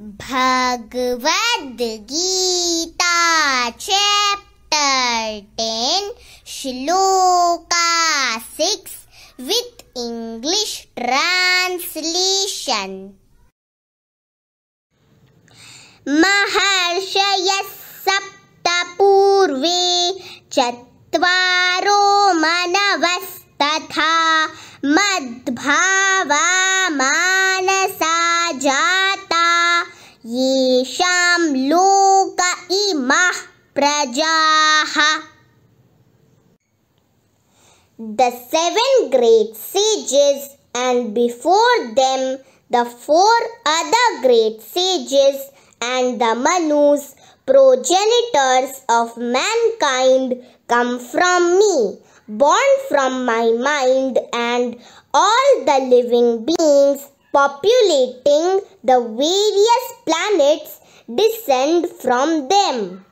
Bhagavad Gita chapter ten shloka six with English translation महर्षय सप्त पूर्वे चत्वारो मनवस्तथा मद्भा येषां लोक इमः prajaha, The seven great sages and before them the four other great sages and the Manus, progenitors of mankind, come from me, born from my mind and all the living beings populating the various planets descend from them.